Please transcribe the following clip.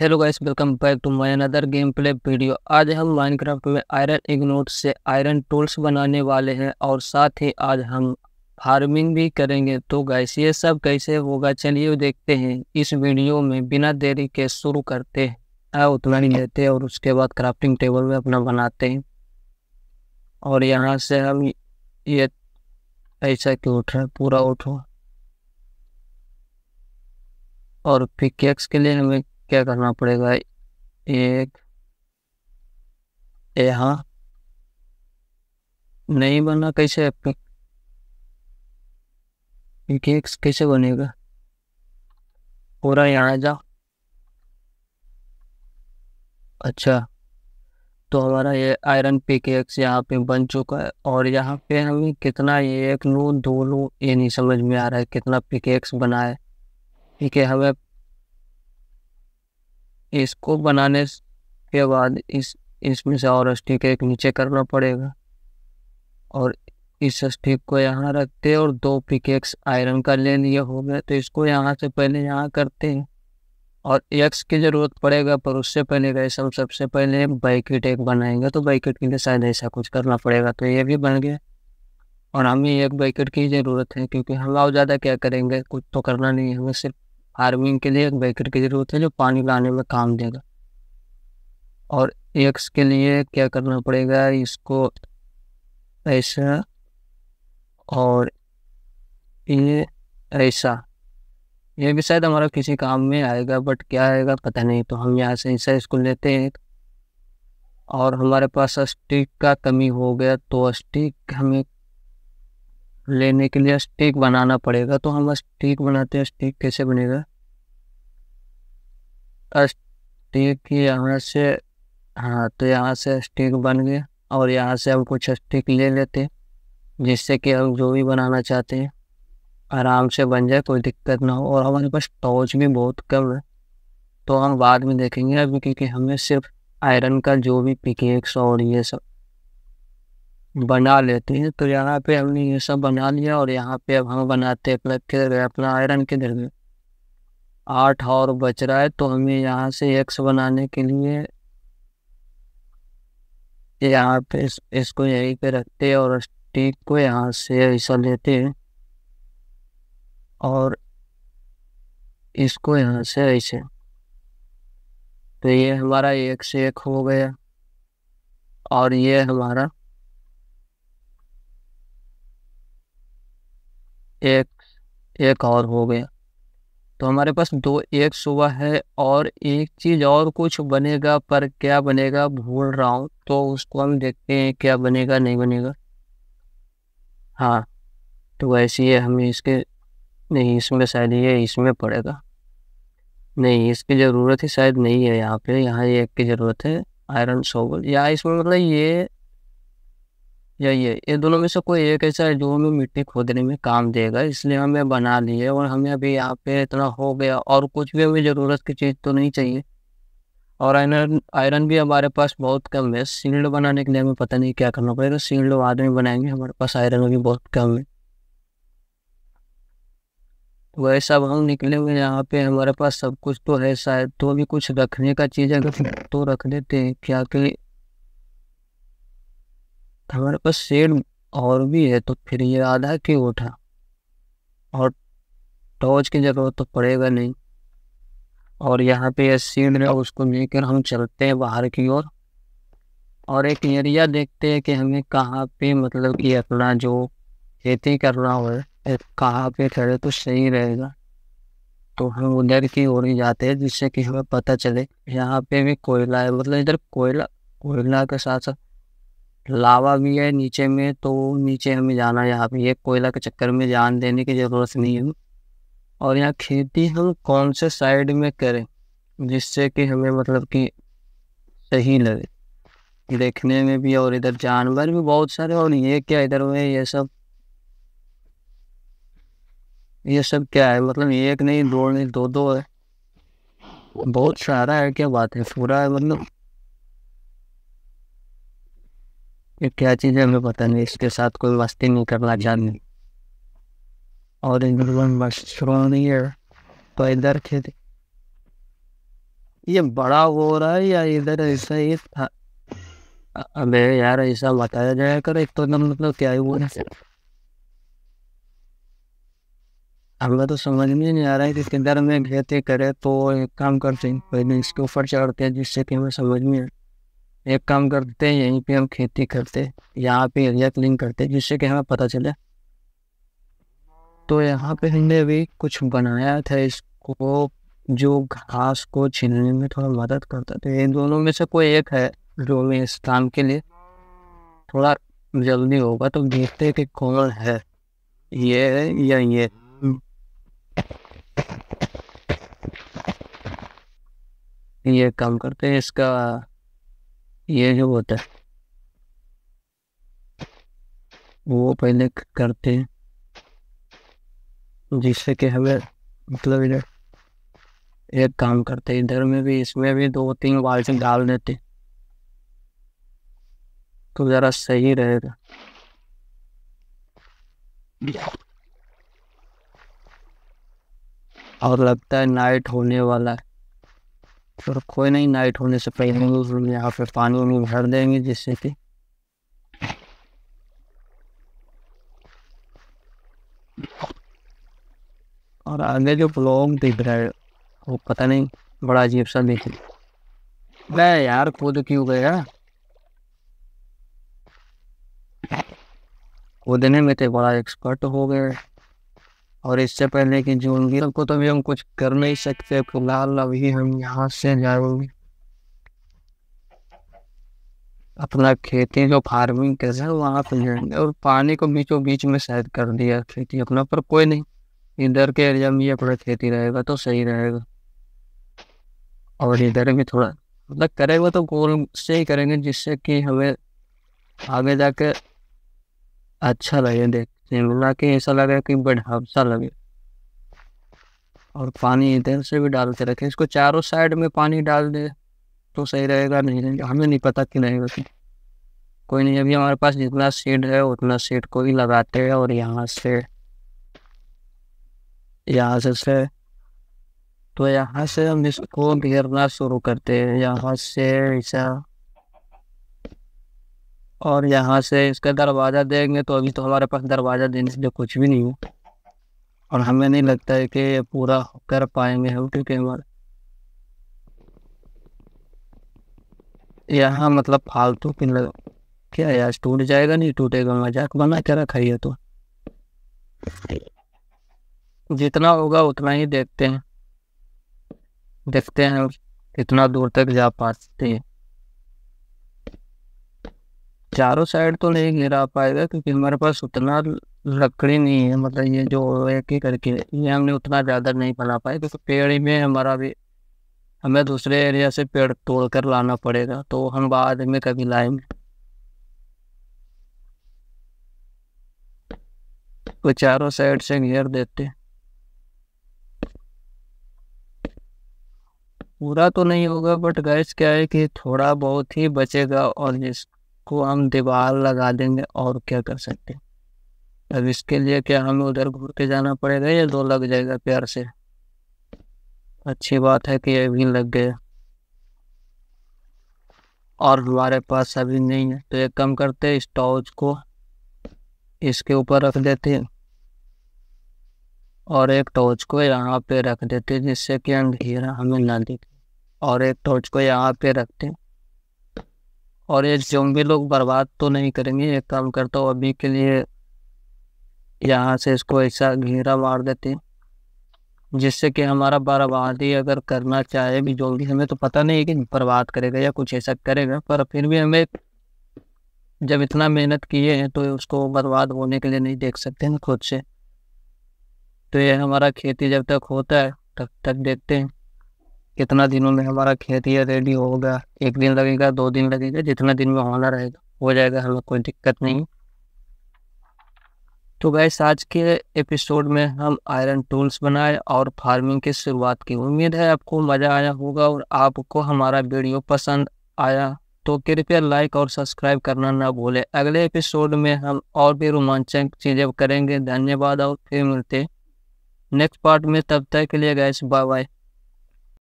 hello guys welcome back to my another gameplay video आज हम Minecraft में iron इग्नोट से आयरन टूल्स बनाने वाले हैं और साथ ही आज हम फार्मिंग भी करेंगे तो गाइस ये सब कैसे होगा चलिए देखते हैं इस वीडियो में बिना देरी के शुरू करते हैं उतना ही लेते हैं और उसके बाद क्राफ्टिंग टेबल में अपना बनाते हैं और यहाँ से हम ये ऐसा क्यों उठ रहा है पूरा उठो और पिकेक्स के लिए हमें क्या करना पड़ेगा एक यहाँ नहीं बनना कैसे आपका कैसे बनेगा पूरा यहाँ जाओ अच्छा तो हमारा ये आयरन पिकेक्स यहाँ पे बन चुका है और यहाँ पे हमें कितना ये एक लो दो लो ये नहीं समझ में आ रहा है कितना पिकेक्स बना है ठीक है हमें इसको बनाने के बाद इस इसमें से और स्टिक एक नीचे करना पड़ेगा और इस स्टिक को यहाँ रखते हैं और दो पिकेक्स आयरन का ले लिए हो गए तो इसको यहाँ से पहले यहाँ करते हैं और एक्स की ज़रूरत पड़ेगा पर उससे पहले वैसे हम सबसे पहले बैकेट एक बनाएंगे तो बैकेट के लिए शायद ऐसा कुछ करना पड़ेगा तो ये भी बन गया और हमें एक बैकेट की ज़रूरत है क्योंकि हम और ज़्यादा क्या करेंगे कुछ तो करना नहीं है हमें सिर्फ फार्मिंग के लिए एक बेकर की ज़रूरत है जो पानी लाने में काम देगा और एक्स के लिए क्या करना पड़ेगा इसको ऐसा और ये ऐसा ये भी शायद हमारा किसी काम में आएगा बट क्या आएगा पता नहीं तो हम यहाँ से ऐसा इसको लेते हैं और हमारे पास स्टिक का कमी हो गया तो स्टिक हमें लेने के लिए स्टिक बनाना पड़ेगा तो हम स्टिक बनाते हैं स्टिक कैसे बनेगा स्टिक यहाँ से हाँ तो यहाँ से स्टिक बन गया और यहाँ से हम कुछ स्टिक ले लेते हैं जिससे कि हम जो भी बनाना चाहते हैं आराम से बन जाए कोई दिक्कत ना हो और हमारे पास टॉर्च भी बहुत कम है तो हम बाद में देखेंगे अभी क्योंकि हमें सिर्फ आयरन का जो भी पिकेक्स और ये सब बना लेते हैं तो यहाँ पे हमने ये सब बना लिया और यहाँ पे अब हम बनाते हैं अपना किधर गया अपना आयरन किधर गया आठ और बच रहा है तो हमें यहाँ से एक्स बनाने के लिए यहाँ पे इस, इसको यहीं पे रखते हैं और स्टिक को यहाँ से ऐसा लेते हैं और इसको यहाँ से ऐसे तो ये हमारा एक से एक हो गया और ये हमारा एक एक और हो गया तो हमारे पास दो एक सुबह है और एक चीज़ और कुछ बनेगा पर क्या बनेगा भूल रहा हूँ तो उसको हम देखते हैं क्या बनेगा नहीं बनेगा हाँ तो वैसे ही हमें इसके नहीं इसमें शायद ये इसमें पड़ेगा नहीं इसकी ज़रूरत ही शायद नहीं है यहाँ पे यहाँ एक की ज़रूरत है आयरन सोवल या इसमें मतलब ये या ये ये दोनों में से कोई एक ऐसा है जो हमें मिट्टी खोदने में काम देगा इसलिए हमें बना लिए और हमें अभी यहाँ पे इतना हो गया और कुछ भी हमें ज़रूरत की चीज़ तो नहीं चाहिए और आयरन आयरन भी हमारे पास बहुत कम है सील्ड बनाने के लिए हमें पता नहीं क्या करना पड़ेगा सील्ड बाद में बनाएंगे हमारे पास आयरन भी बहुत कम है तो वही सब हम निकले हुए यहाँ पे हमारे पास सब कुछ तो है शायद तो भी कुछ रखने का चीज़ अगर तो रख लेते हैं क्या कि हमारे पास शेड और भी है तो फिर ये आधा क्यों उठा और टॉर्च की ज़रूरत तो पड़ेगा नहीं और यहाँ पे ये सीड है उसको लेकर हम चलते हैं बाहर की ओर और, और एक एरिया देखते हैं कि हमें कहाँ पे मतलब कि अपना जो खेती कर रहा हो कहाँ पे खड़े तो सही रहेगा तो हम उधर की ओर ही जाते हैं जिससे कि हमें पता चले यहाँ पे भी कोयला है मतलब इधर कोयला कोयला के साथ साथ लावा भी है नीचे में तो नीचे हमें जाना है यहाँ पे कोयला के चक्कर में जान देने की ज़रूरत नहीं है और यहाँ खेती हम कौन से साइड में करें जिससे कि हमें मतलब कि सही लगे देखने में भी और इधर जानवर भी बहुत सारे और ये क्या इधर में ये सब ये सब क्या है मतलब एक नहीं दो नहीं दो दो है बहुत सारा है क्या बात है पूरा है मतलब ये क्या चीज़ है हमें पता नहीं इसके साथ कोई वास्ते नहीं करना नहीं और इन तो इधर खेत ये बड़ा हो रहा है या इधर ऐसा ही था अबे यार ऐसा बताया जाए कर एक तो मतलब क्या ही बोला हमें तो समझ में नहीं आ रहा है कि किधर में खेती करे तो एक काम करते हैं पहले इसके ऊपर चढ़ते हैं जिससे कि हमें समझ में आए एक काम करते हैं यहीं पे हम खेती करते यहाँ पे एरिया क्लीन करते जिससे कि हमें पता चले तो यहाँ पे हमने अभी कुछ बनाया था इसको जो घास को छीनने में थोड़ा मदद करता था इन दोनों में से कोई एक है जो हमें इस काम के लिए थोड़ा जल्दी होगा तो देखते हैं कि कौन है ये या ये ये काम करते हैं इसका ये जो होता है वो पहले करते हैं जिससे कि हमें मतलब इधर एक काम करते इधर में भी इसमें भी दो तीन बाल्टी डाल देते तो ज़रा सही रहेगा और लगता है नाइट होने वाला है और मतलब कोई नहीं नाइट होने से पहले हम यहाँ पे पानी वानी भर देंगे जिससे कि और आगे जो ब्लॉग दिख रहा है वो पता नहीं बड़ा अजीब सा दिख रहा मैं यार खुद क्यों गया कूदने में तो बड़ा एक्सपर्ट हो गया और इससे पहले कि जूनगिर हमको तो भी हम कुछ कर नहीं सकते फिलहाल अभी हम यहाँ से जाएंगे अपना खेती जो फार्मिंग कैसे वहाँ पर जाएंगे और पानी को बीचों बीच में शायद कर दिया खेती अपना पर कोई नहीं इधर के एरिया में अपना खेती रहेगा तो सही रहेगा और इधर भी थोड़ा मतलब करेगा तो गोल से ही करेंगे जिससे कि हमें आगे जाके अच्छा लगे देख हैं मिला के ऐसा लगा कि बढ़ाव सा लगे और पानी इधर से भी डालते रखें इसको चारों साइड में पानी डाल दे तो सही रहेगा नहीं तो हमें नहीं पता कि नहीं होती कोई नहीं अभी हमारे पास जितना सीड है उतना सीड को ही लगाते हैं और यहाँ से यहाँ से से तो यहाँ से हम इसको घेरना शुरू करते हैं यहाँ से ऐसा और यहाँ से इसका दरवाज़ा देंगे तो अभी तो हमारे पास दरवाज़ा देने से कुछ भी नहीं है और हमें नहीं लगता है कि पूरा कर पाएंगे हम क्योंकि हमारे यहाँ मतलब फालतू पिन क्या यार टूट जाएगा नहीं टूटेगा मजाक बना के रखा है तो जितना होगा उतना ही देखते हैं देखते हैं कितना दूर तक जा पाते हैं चारों साइड तो नहीं घेरा पाएगा क्योंकि हमारे पास उतना लकड़ी नहीं है मतलब ये जो एक ही करके ये हमने उतना ज़्यादा नहीं फैला पाए क्योंकि तो पेड़ में हमारा भी हमें दूसरे एरिया से पेड़ तोड़ कर लाना पड़ेगा तो हम बाद में कभी लाएंगे तो चारों साइड से घेर देते पूरा तो नहीं होगा बट गैस क्या है कि थोड़ा बहुत ही बचेगा और जिस को हम दीवार लगा देंगे और क्या कर सकते हैं अब इसके लिए क्या हमें उधर घूर के जाना पड़ेगा या दो लग जाएगा प्यार से अच्छी बात है कि भी लग गए और हमारे पास अभी नहीं है तो एक कम करते हैं इस टॉर्च को इसके ऊपर रख देते हैं और एक टॉर्च को यहाँ पे रख देते हैं जिससे कि अंधेरा हमें ना दिखे और एक टॉर्च को यहाँ पे रखते हैं और ये भी लोग बर्बाद तो नहीं करेंगे एक काम करता हूँ अभी के लिए यहाँ से इसको ऐसा घेरा मार देते हैं जिससे कि हमारा बर्बादी अगर करना चाहे भी जो भी हमें तो पता नहीं है कि बर्बाद करेगा या कुछ ऐसा करेगा पर फिर भी हमें जब इतना मेहनत किए हैं तो उसको बर्बाद होने के लिए नहीं देख सकते हैं खुद से तो ये हमारा खेती जब तक होता है तब तक देखते हैं कितना दिनों में हमारा खेत ये रेडी होगा एक दिन लगेगा दो दिन लगेगा जितना दिन में होना रहेगा हो जाएगा हमें कोई दिक्कत नहीं तो गैस आज के एपिसोड में हम आयरन टूल्स बनाए और फार्मिंग की शुरुआत की उम्मीद है आपको मज़ा आया होगा और आपको हमारा वीडियो पसंद आया तो कृपया लाइक और सब्सक्राइब करना ना भूलें अगले एपिसोड में हम और भी रोमांचक चीज़ें करेंगे धन्यवाद और फिर मिलते नेक्स्ट पार्ट में तब तक के लिए गैस बाय बाय